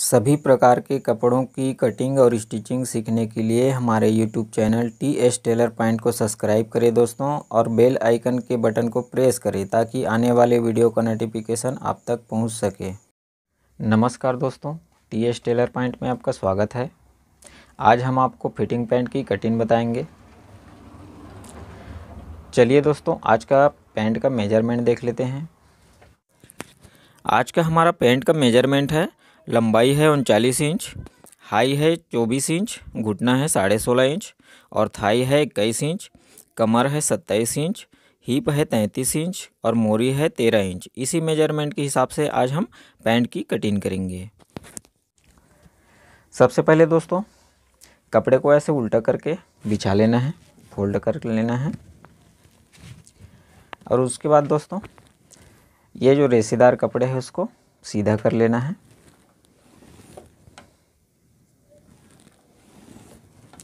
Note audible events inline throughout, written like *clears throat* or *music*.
सभी प्रकार के कपड़ों की कटिंग और स्टिचिंग सीखने के लिए हमारे YouTube channel T S tailor point को सब्सक्राइब करें दोस्तों और बेल आइकन के बटन को प्रेस करें ताकि आने वाले वीडियो का नोटिफिकेशन आप तक पहुंच सके नमस्कार दोस्तों टी एस टेलर पॉइंट में आपका स्वागत है आज हम आपको फिटिंग पैंट की कटिंग बताएँगे चलिए दोस्तों आज का पैंट का मेजरमेंट देख लेते हैं आज का हमारा पैंट का मेजरमेंट है लंबाई है उनचालीस इंच हाई है चौबीस इंच घुटना है साढ़े सोलह इंच और थाई है इक्कीस इंच कमर है सत्ताईस इंच हीप है तैंतीस इंच और मोरी है तेरह इंच इसी मेजरमेंट के हिसाब से आज हम पैंट की कटिंग करेंगे सबसे पहले दोस्तों कपड़े को ऐसे उल्टा करके बिछा लेना है फोल्ड कर लेना है और उसके बाद दोस्तों ये जो रेसेदार कपड़े हैं उसको सीधा कर लेना है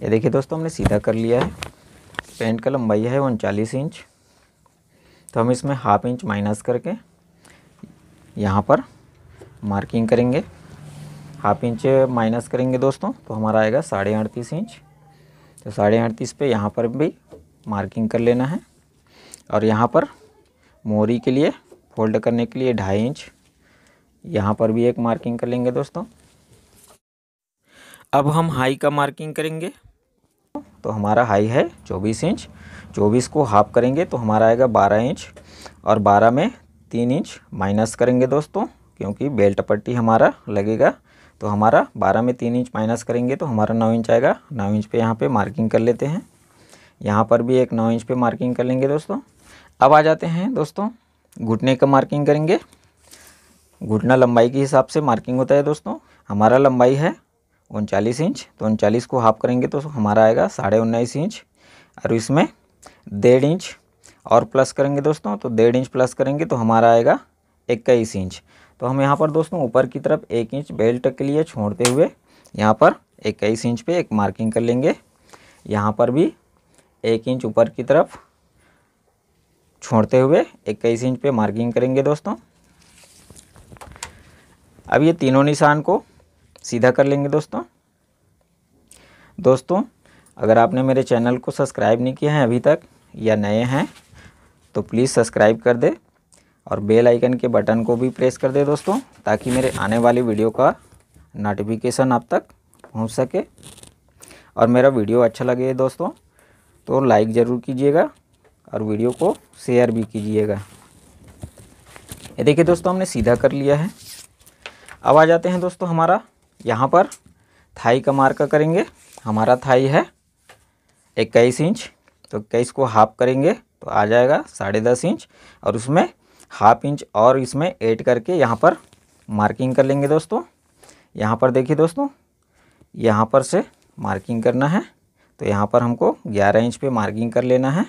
ये देखिए दोस्तों हमने सीधा कर लिया है पेंट का लंबाई है उनचालीस इंच तो हम इसमें हाफ इंच माइनस करके यहाँ पर मार्किंग करेंगे हाफ इंच माइनस करेंगे दोस्तों तो हमारा आएगा साढ़े अड़तीस इंच तो साढ़े अड़तीस पर यहाँ पर भी मार्किंग कर लेना है और यहाँ पर मोरी के लिए फोल्ड करने के लिए ढाई इंच यहाँ पर भी एक मार्किंग कर लेंगे दोस्तों अब हम हाई का मार्किंग करेंगे तो हमारा हाई है चौबीस इंच चौबीस को हाफ करेंगे तो हमारा आएगा बारह इंच और बारह में तीन इंच माइनस करेंगे दोस्तों क्योंकि बेल्ट पट्टी हमारा लगेगा तो हमारा बारह में तीन इंच माइनस करेंगे तो हमारा नौ इंच आएगा नौ इंच पे यहाँ पे मार्किंग कर लेते हैं यहाँ पर भी एक नौ इंच पे मार्किंग कर लेंगे दोस्तों अब आ जाते हैं दोस्तों घुटने का मार्किंग करेंगे घुटना लंबाई के हिसाब से मार्किंग होता है दोस्तों हमारा लंबाई है उनचालीस इंच तो उनचालीस को हाफ करेंगे तो हमारा आएगा साढ़े उन्नीस इंच और इसमें डेढ़ इंच और प्लस करेंगे दोस्तों तो डेढ़ इंच प्लस करेंगे तो हमारा आएगा इक्कीस इंच तो हम यहाँ पर दोस्तों ऊपर की तरफ एक इंच बेल्ट के लिए छोड़ते हुए यहाँ पर इक्कीस इंच पे एक मार्किंग कर लेंगे यहाँ पर भी एक इंच ऊपर की तरफ छोड़ते हुए इक्कीस इंच पे मार्किंग करेंगे दोस्तों अब ये तीनों निशान को सीधा कर लेंगे दोस्तों दोस्तों अगर आपने मेरे चैनल को सब्सक्राइब नहीं किया है अभी तक या नए हैं तो प्लीज़ सब्सक्राइब कर दे और बेल आइकन के बटन को भी प्रेस कर दे दोस्तों ताकि मेरे आने वाली वीडियो का नोटिफिकेशन आप तक पहुंच सके और मेरा वीडियो अच्छा लगे दोस्तों तो लाइक ज़रूर कीजिएगा और वीडियो को शेयर भी कीजिएगा ये देखिए दोस्तों हमने सीधा कर लिया है अब आ जाते हैं दोस्तों हमारा यहाँ पर थाई का मार्क करेंगे हमारा थाई है इक्कीस इंच तो इक्कीस को हाफ करेंगे तो आ जाएगा साढ़े दस इंच और उसमें हाफ इंच और इसमें ऐड करके यहाँ पर मार्किंग कर लेंगे दोस्तों यहाँ पर देखिए दोस्तों यहाँ पर से मार्किंग करना है तो यहाँ पर हमको ग्यारह इंच पे मार्किंग कर लेना है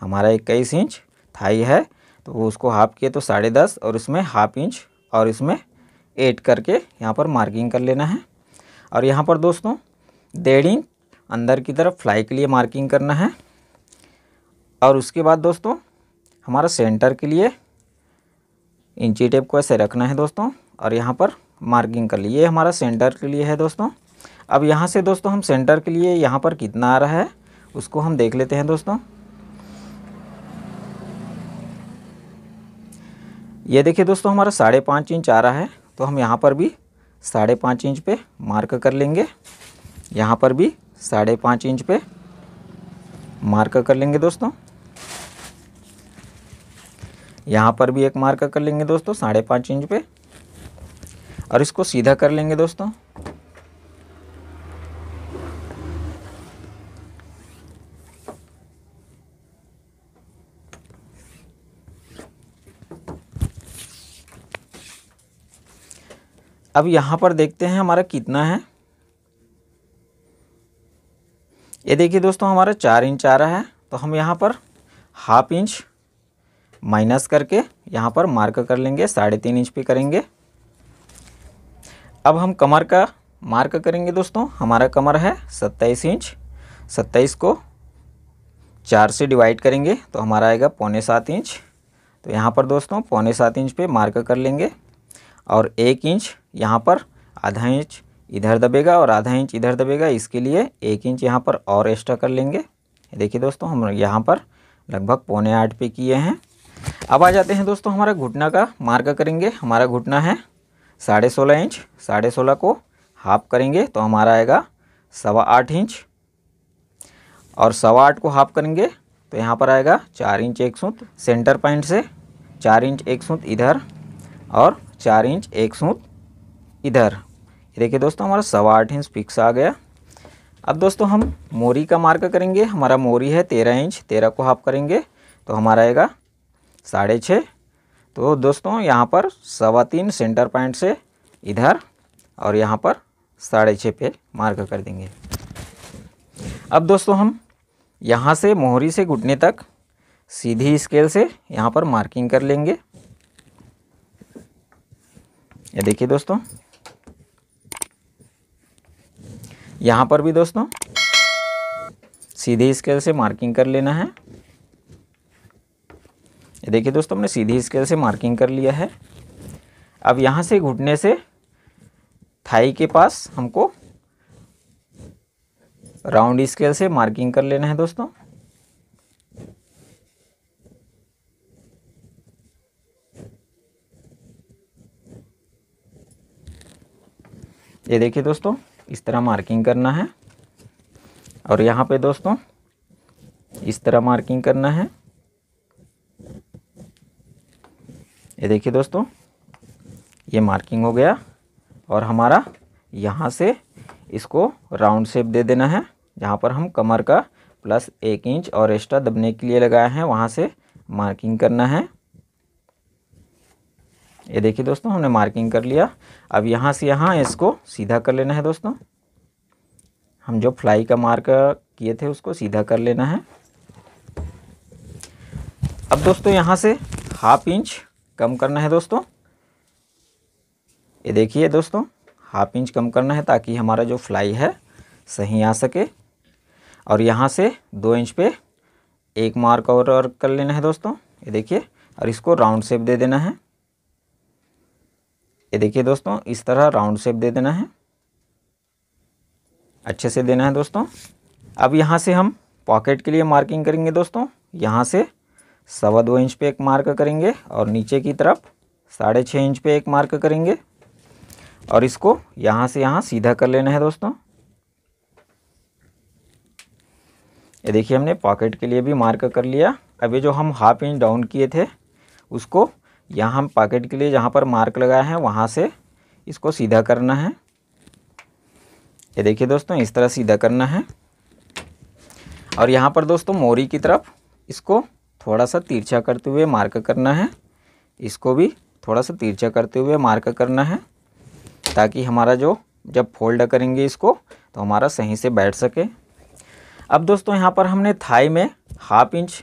हमारा इक्कीस इंच थाई है तो उसको हाफ किए तो साढ़े दस और इसमें हाफ इंच और इसमें एट करके यहाँ पर मार्किंग कर लेना है और यहाँ पर दोस्तों डेढ़ इंच अंदर की तरफ फ्लाई के लिए मार्किंग करना है और उसके बाद दोस्तों हमारा सेंटर के लिए इंची टेप को ऐसे रखना है दोस्तों और यहाँ पर मार्किंग कर लिए हमारा सेंटर के लिए है दोस्तों अब यहाँ से दोस्तों हम सेंटर के लिए यहाँ पर कितना आ रहा है उसको हम देख लेते हैं दोस्तों ये देखिए दोस्तों हमारा साढ़े पाँच इंच आ रहा है तो हम यहाँ पर भी साढ़े पाँच इंच पे मार्क कर लेंगे यहाँ पर भी साढ़े पाँच इंच पे मार्क कर लेंगे दोस्तों यहाँ पर भी एक मार्क कर लेंगे दोस्तों साढ़े पाँच इंच पे और इसको सीधा कर लेंगे दोस्तों अब यहाँ पर देखते हैं हमारा कितना है ये देखिए दोस्तों हमारा चार इंच आ रहा है तो हम यहाँ पर हाफ इंच माइनस करके यहाँ पर मार्क कर लेंगे साढ़े तीन इंच पे करेंगे अब हम कमर का मार्क करेंगे दोस्तों हमारा कमर है सत्ताईस इंच सत्ताईस को चार से डिवाइड करेंगे तो हमारा आएगा पौने सात इंच तो यहाँ पर दोस्तों पौने सात इंच पे मार्क कर लेंगे और एक इंच यहाँ पर आधा इंच इधर दबेगा और आधा इंच इधर दबेगा इसके लिए एक इंच यहाँ पर और एक्स्ट्रा कर लेंगे देखिए दोस्तों हम यहाँ पर लगभग पौने आठ पे किए हैं अब आ जाते हैं दोस्तों हमारा घुटना का मार्क करेंगे हमारा घुटना है साढ़े सोलह इंच साढ़े सोलह को हाफ करेंगे तो हमारा आएगा सवा आठ इंच और सवा आठ को हाफ करेंगे तो यहाँ पर आएगा चार इंच एक सूत सेंटर पॉइंट से चार इंच एक सूत इधर और चार इंच एक सूत इधर देखिए दोस्तों हमारा सवा आठ इंच फिक्स आ गया अब दोस्तों हम मोरी का मार्क करेंगे हमारा मोरी है तेरह इंच तेरह को हाफ करेंगे तो हमारा आएगा साढ़े छः तो दोस्तों यहाँ पर सवा तीन सेंटर पॉइंट से इधर और यहाँ पर साढ़े छः पे मार्क कर देंगे अब दोस्तों हम यहाँ से मोहरी से घुटने तक सीधी स्केल से यहाँ पर मार्किंग कर लेंगे ये देखिए दोस्तों यहाँ पर भी दोस्तों सीधे स्केल से मार्किंग कर लेना है ये देखिए दोस्तों हमने सीधे स्केल से मार्किंग कर लिया है अब यहाँ से घुटने से थाई के पास हमको राउंड स्केल से मार्किंग कर लेना है दोस्तों ये देखिए दोस्तों इस तरह मार्किंग करना है और यहाँ पे दोस्तों इस तरह मार्किंग करना है ये देखिए दोस्तों ये मार्किंग हो गया और हमारा यहाँ से इसको राउंड शेप दे देना है जहाँ पर हम कमर का प्लस एक इंच और एक्स्ट्रा दबने के लिए लगाए हैं वहाँ से मार्किंग करना है ये देखिए दोस्तों हमने मार्किंग कर लिया अब यहाँ से यहाँ इसको सीधा कर लेना है दोस्तों हम जो फ्लाई का मार्क किए थे उसको सीधा कर लेना है अब दोस्तों यहाँ से हाफ इंच कम करना है दोस्तों ये देखिए दोस्तों हाफ इंच कम करना है ताकि हमारा जो फ्लाई है सही आ सके और यहाँ से दो इंच पे एक मार्क और, और कर लेना है दोस्तों ये देखिए और इसको राउंड शेप दे देना है ये देखिए दोस्तों इस तरह राउंड शेप दे देना है अच्छे से देना है दोस्तों अब यहाँ से हम पॉकेट के लिए मार्किंग करेंगे दोस्तों यहाँ से सवा दो इंच पे एक मार्क करेंगे और नीचे की तरफ साढ़े छः इंच पे एक मार्क करेंगे और इसको यहाँ से यहाँ सीधा कर लेना है दोस्तों ये देखिए हमने पॉकेट के लिए भी मार्क कर लिया अभी जो हम हाफ इंच डाउन किए थे उसको यहाँ हम पॉकेट के लिए जहाँ पर मार्क लगाए हैं वहाँ से इसको सीधा करना है ये देखिए दोस्तों इस तरह सीधा करना है और यहाँ पर दोस्तों मोरी की तरफ इसको थोड़ा सा तिरछा करते हुए मार्क करना है इसको भी थोड़ा सा तिरछा करते हुए मार्क करना है ताकि हमारा जो जब फोल्ड करेंगे इसको तो हमारा सही से बैठ सके अब दोस्तों यहाँ पर हमने थाई में हाफ इंच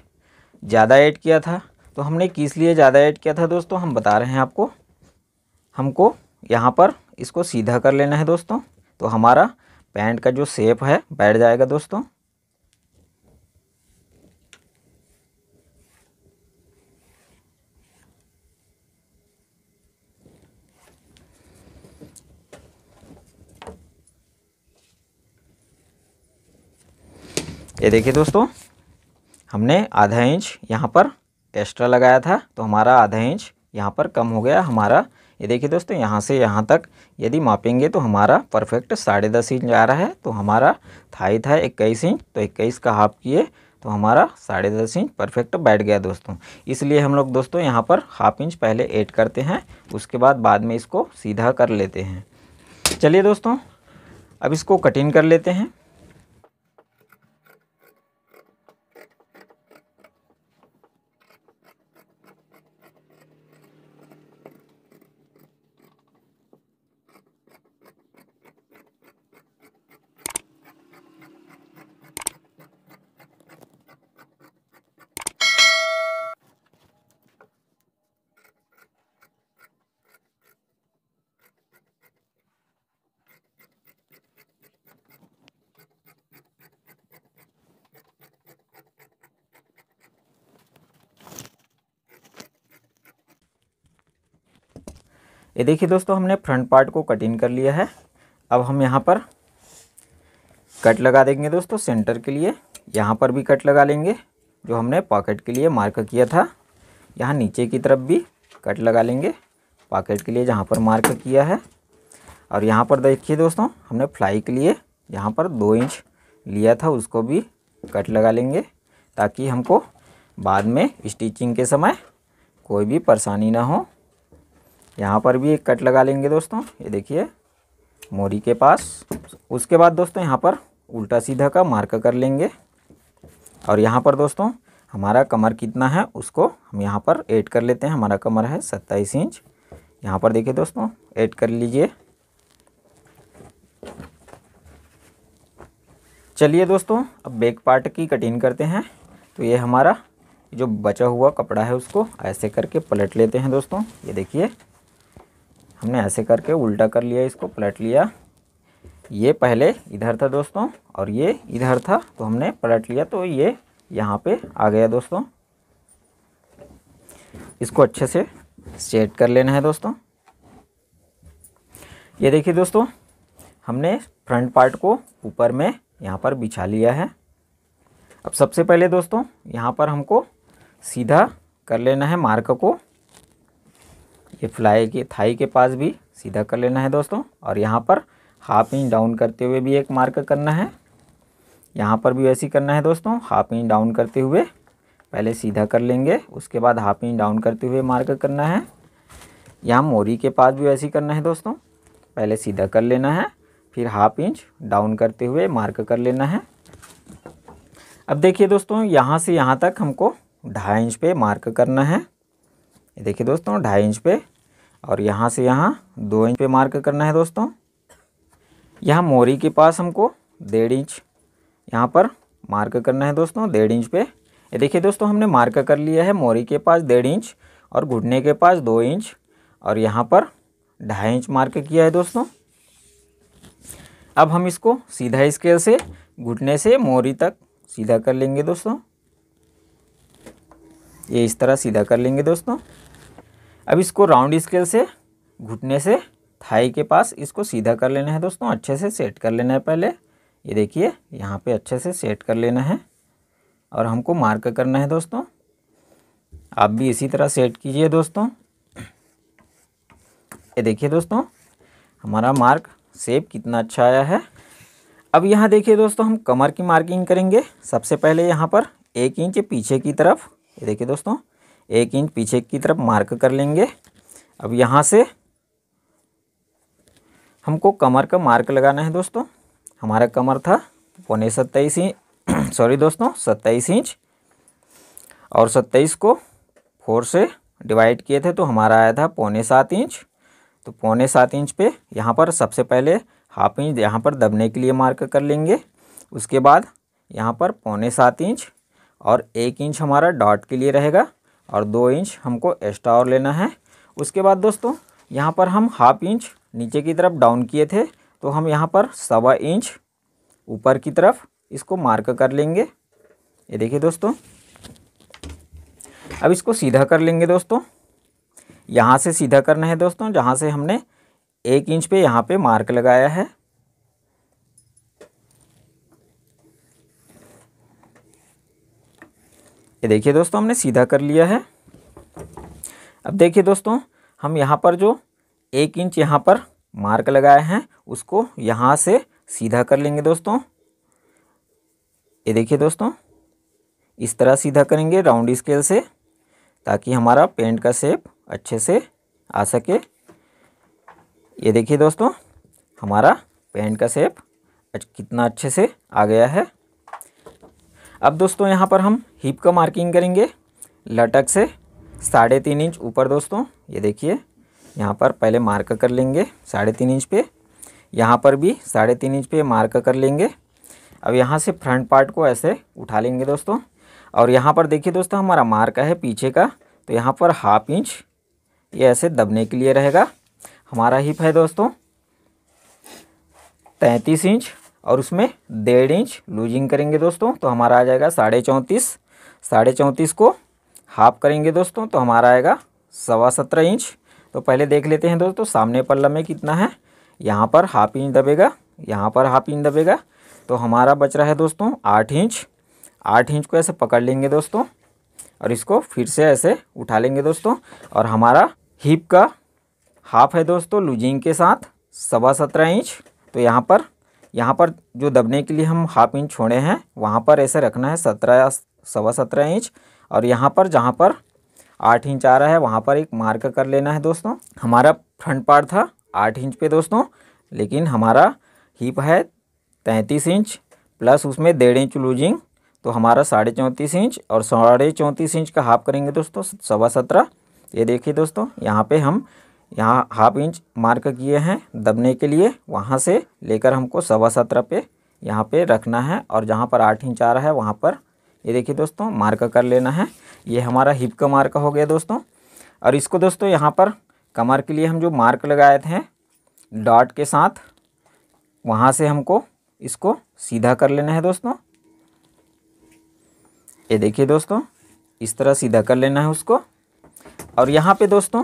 ज़्यादा ऐड किया था तो हमने किस लिए ज़्यादा ऐड किया था दोस्तों हम बता रहे हैं आपको हमको यहाँ पर इसको सीधा कर लेना है दोस्तों तो हमारा पैंट का जो शेप है बैठ जाएगा दोस्तों ये देखिए दोस्तों हमने आधा इंच यहाँ पर एक्स्ट्रा लगाया था तो हमारा आधा इंच यहाँ पर कम हो गया हमारा ये देखिए दोस्तों यहाँ से यहाँ तक यदि मापेंगे तो हमारा परफेक्ट साढ़े दस इंच आ रहा है तो हमारा थाई था इक्कीस इंच तो इक्कीस का हाफ किए तो हमारा साढ़े दस इंच परफेक्ट बैठ गया दोस्तों इसलिए हम लोग दोस्तों यहाँ पर हाफ इंच पहले ऐड करते हैं उसके बाद बाद में इसको सीधा कर लेते हैं चलिए दोस्तों अब इसको कटिंग कर लेते हैं ये देखिए दोस्तों हमने फ्रंट पार्ट को कट इन कर लिया है अब हम यहाँ पर कट लगा देंगे दोस्तों सेंटर के लिए यहाँ पर भी कट लगा लेंगे जो हमने पॉकेट के लिए मार्क किया था यहाँ नीचे की तरफ भी कट लगा लेंगे पॉकेट के लिए जहाँ पर मार्क किया है और यहाँ पर देखिए दोस्तों हमने फ्लाई के लिए यहाँ पर दो इंच लिया था उसको भी कट लगा लेंगे ताकि हमको बाद में स्टिचिंग के समय कोई भी परेशानी ना हो यहाँ पर भी एक कट लगा लेंगे दोस्तों ये देखिए मोरी के पास उसके बाद दोस्तों यहाँ पर उल्टा सीधा का मार्क कर लेंगे और यहाँ पर दोस्तों हमारा कमर कितना है उसको हम यहाँ पर ऐड कर लेते हैं हमारा कमर है सत्ताईस इंच यहाँ पर देखिए दोस्तों ऐड कर लीजिए चलिए दोस्तों अब बैक पार्ट की कटिंग करते हैं तो ये हमारा जो बचा हुआ कपड़ा है उसको ऐसे करके पलट लेते हैं दोस्तों ये देखिए हमने ऐसे करके उल्टा कर लिया इसको पलट लिया ये पहले इधर था दोस्तों और ये इधर था तो हमने पलट लिया तो ये यहाँ पे आ गया दोस्तों इसको अच्छे से सेट कर लेना है दोस्तों ये देखिए दोस्तों हमने फ्रंट पार्ट को ऊपर में यहाँ पर बिछा लिया है अब सबसे पहले दोस्तों यहाँ पर हमको सीधा कर लेना है मार्क को ये फ्लाई के थाई के पास भी सीधा कर लेना है दोस्तों और यहाँ पर हाफ इंच डाउन करते हुए भी एक मार्क करना है यहाँ पर भी वैसे करना है दोस्तों हाफ इंच डाउन करते हुए पहले सीधा कर लेंगे उसके बाद हाफ इंच डाउन करते हुए मार्क करना है यहाँ मोरी के पास भी वैसे करना है दोस्तों पहले सीधा कर लेना है फिर हाफ इंच डाउन करते हुए मार्क कर लेना है अब देखिए दोस्तों यहाँ से यहाँ तक हमको ढाई इंच पे मार्क करना है देखिए दोस्तों ढाई इंच पे और यहाँ से यहाँ दो इंच पे मार्क करना है दोस्तों यहाँ मोरी के पास हमको डेढ़ इंच यहाँ पर मार्क करना है दोस्तों डेढ़ इंच पे ये देखिए दोस्तों हमने मार्क कर लिया है मोरी के पास डेढ़ इंच और घुटने के पास दो इंच और यहाँ पर ढाई इंच मार्क किया है दोस्तों अब हम इसको सीधा स्केल से घुटने से मोरी तक सीधा कर लेंगे दोस्तों ये इस तरह सीधा कर लेंगे दोस्तों अब इसको राउंड स्केल से घुटने से थाई के पास इसको सीधा कर लेना है दोस्तों अच्छे से सेट कर लेना है पहले ये देखिए यहाँ पे अच्छे से सेट कर लेना है और हमको मार्क करना है दोस्तों आप भी इसी तरह सेट कीजिए दोस्तों ये देखिए दोस्तों हमारा मार्क सेप कितना अच्छा आया है अब यहाँ देखिए दोस्तों हम कमर की मार्किंग करेंगे सबसे पहले यहाँ पर एक इंच पीछे की तरफ ये देखिए दोस्तों एक इंच पीछे की तरफ मार्क कर लेंगे अब यहाँ से हमको कमर का मार्क लगाना है दोस्तों हमारा कमर था पौने सत्ताईस इंच *clears throat* सॉरी दोस्तों सत्ताईस इंच और सत्ताईस को फोर से डिवाइड किए थे तो हमारा आया था पौने सात इंच तो पौने सात इंच पे यहाँ पर सबसे पहले हाफ इंच यहाँ पर दबने के लिए मार्क कर लेंगे उसके बाद यहाँ पर पौने सात इंच और एक इंच हमारा डॉट के लिए रहेगा और दो इंच हमको एक्स्ट्रा और लेना है उसके बाद दोस्तों यहाँ पर हम हाफ इंच नीचे की तरफ डाउन किए थे तो हम यहाँ पर सवा इंच ऊपर की तरफ इसको मार्क कर लेंगे ये देखिए दोस्तों अब इसको सीधा कर लेंगे दोस्तों यहाँ से सीधा करना है दोस्तों जहाँ से हमने एक इंच पे यहाँ पे मार्क लगाया है ये देखिए दोस्तों हमने सीधा कर लिया है अब देखिए दोस्तों हम यहाँ पर जो एक इंच यहाँ पर मार्क लगाए हैं उसको यहाँ से सीधा कर लेंगे दोस्तों ये देखिए दोस्तों इस तरह सीधा करेंगे राउंड स्केल से ताकि हमारा पेंट का शेप अच्छे से आ सके ये देखिए दोस्तों हमारा पेंट का शेप कितना अच्छे से आ गया है अब दोस्तों यहाँ पर हम हिप का मार्किंग करेंगे लटक से साढ़े तीन इंच ऊपर दोस्तों ये देखिए यहाँ पर पहले मार्क कर लेंगे साढ़े तीन इंच पे यहाँ पर भी साढ़े तीन इंच पे मार्क कर लेंगे अब यहाँ से फ्रंट पार्ट को ऐसे उठा लेंगे दोस्तों और यहाँ पर देखिए दोस्तों हमारा मार्क है पीछे का तो यहाँ पर हाफ इंच ये ऐसे दबने के लिए रहेगा हमारा हिप है दोस्तों तैंतीस इंच और उसमें डेढ़ इंच लूजिंग करेंगे दोस्तों तो हमारा आ जाएगा साढ़े चौंतीस साढ़े चौंतीस को हाफ करेंगे दोस्तों तो हमारा आएगा सवा सत्रह इंच तो पहले देख लेते हैं दोस्तों सामने पल्ला में कितना है यहाँ पर हाफ इंच दबेगा यहाँ पर हाफ इंच दबेगा तो हमारा बच रहा है दोस्तों आठ इंच आठ इंच को ऐसे पकड़ लेंगे दोस्तों और इसको फिर से ऐसे उठा लेंगे दोस्तों और हमारा हिप का हाफ है दोस्तों लूजिंग के साथ सवा सत्रह इंच तो यहाँ पर यहाँ पर जो दबने के लिए हम हाफ इंच छोड़े हैं वहाँ पर ऐसे रखना है सत्रह या सवा सत्रह इंच और यहाँ पर जहाँ पर आठ इंच आ रहा है वहाँ पर एक मार्क कर लेना है दोस्तों हमारा फ्रंट पार्ट था आठ इंच पे दोस्तों लेकिन हमारा हिप है तैंतीस इंच प्लस उसमें डेढ़ इंच लूजिंग तो हमारा साढ़े चौंतीस इंच और साढ़े चौंतीस इंच का हाफ करेंगे दोस्तों सवा सत्रह ये देखिए दोस्तों यहाँ पे हम यहाँ हाफ इंच मार्क किए हैं दबने के लिए वहाँ से लेकर हमको सवा सत्रह पे यहाँ पे रखना है और जहाँ पर आठ इंच आ रहा है वहाँ पर ये देखिए दोस्तों मार्क कर लेना है ये हमारा हिप का मार्क हो गया दोस्तों और इसको दोस्तों यहाँ पर कमर के लिए हम जो मार्क लगाए थे डॉट के साथ वहाँ से हमको इसको सीधा कर लेना है दोस्तों ये देखिए दोस्तों इस तरह सीधा कर लेना है उसको और यहाँ पे दोस्तों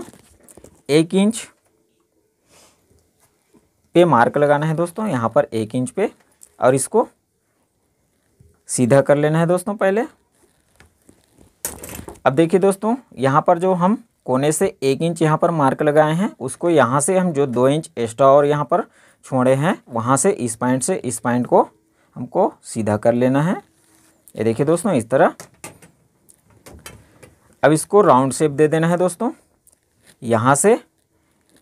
एक इंच पे मार्क लगाना है दोस्तों यहाँ पर एक इंच पे और इसको सीधा कर लेना है दोस्तों पहले अब देखिए दोस्तों यहाँ पर जो हम कोने से एक इंच यहाँ पर मार्क लगाए हैं उसको यहाँ से हम जो दो इंच एक्स्ट्रा और यहाँ पर छोड़े हैं वहाँ से इस पॉइंट से इस पॉइंट को हमको सीधा कर लेना है ये देखिए दोस्तों इस तरह अब इसको राउंड शेप दे देना है दोस्तों यहाँ से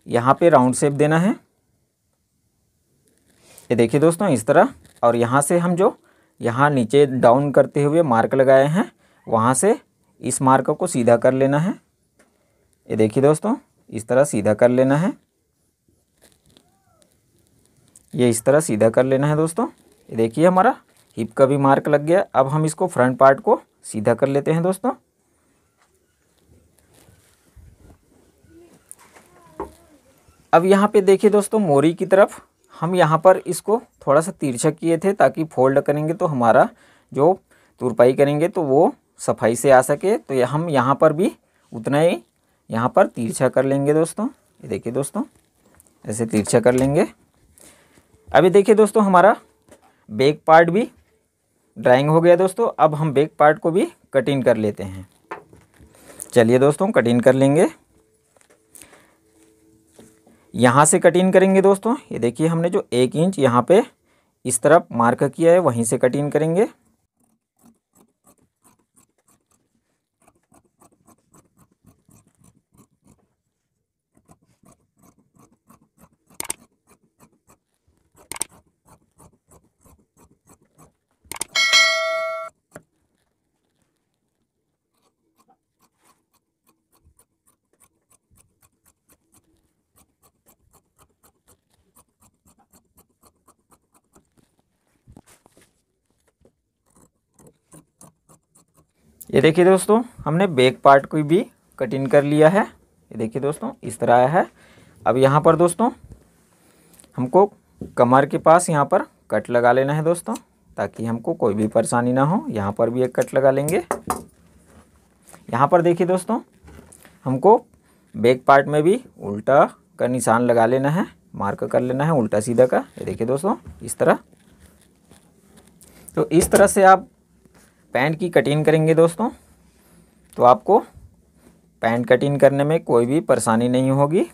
यहाँ पे राउंड शेप देना है ये देखिए दोस्तों इस तरह और यहाँ से हम जो यहाँ नीचे डाउन करते हुए मार्क लगाए हैं वहाँ से इस मार्क को सीधा कर लेना है ये देखिए दोस्तों इस तरह सीधा कर लेना है ये इस तरह सीधा कर लेना है दोस्तों ये देखिए हमारा हिप का भी मार्क लग गया अब हम इसको फ्रंट पार्ट को सीधा कर लेते हैं दोस्तों अब यहाँ पे देखिए दोस्तों मोरी की तरफ हम यहाँ पर इसको थोड़ा सा तिरछा किए थे ताकि फोल्ड करेंगे तो हमारा जो तुरपाई करेंगे तो वो सफाई से आ सके तो यह हम यहाँ पर भी उतना ही यहाँ पर तिरछा कर लेंगे दोस्तों ये देखिए दोस्तों ऐसे तिरछा कर लेंगे अभी देखिए दोस्तों हमारा बैक पार्ट भी ड्राइंग हो गया दोस्तों अब हम बैक पार्ट को भी कटिंग कर लेते हैं चलिए दोस्तों कटिंग कर लेंगे यहाँ से कटिंग करेंगे दोस्तों ये देखिए हमने जो एक इंच यहाँ पे इस तरफ मार्क किया है वहीं से कटिंग करेंगे देखिए दोस्तों हमने बैक पार्ट को भी कटिंग कर लिया है ये देखिए दोस्तों इस तरह आया है अब यहाँ पर दोस्तों हमको कमर के पास यहाँ पर कट लगा लेना है दोस्तों ताकि हमको कोई भी परेशानी ना हो यहाँ पर भी एक कट लगा लेंगे यहाँ पर देखिए दोस्तों हमको बैक पार्ट में भी उल्टा का निशान लगा लेना है मार्क कर लेना है उल्टा सीधा का ये देखिए दोस्तों इस तरह तो इस तरह से आप पैंट की कटिंग करेंगे दोस्तों तो आपको पैंट कटिंग करने में कोई भी परेशानी नहीं होगी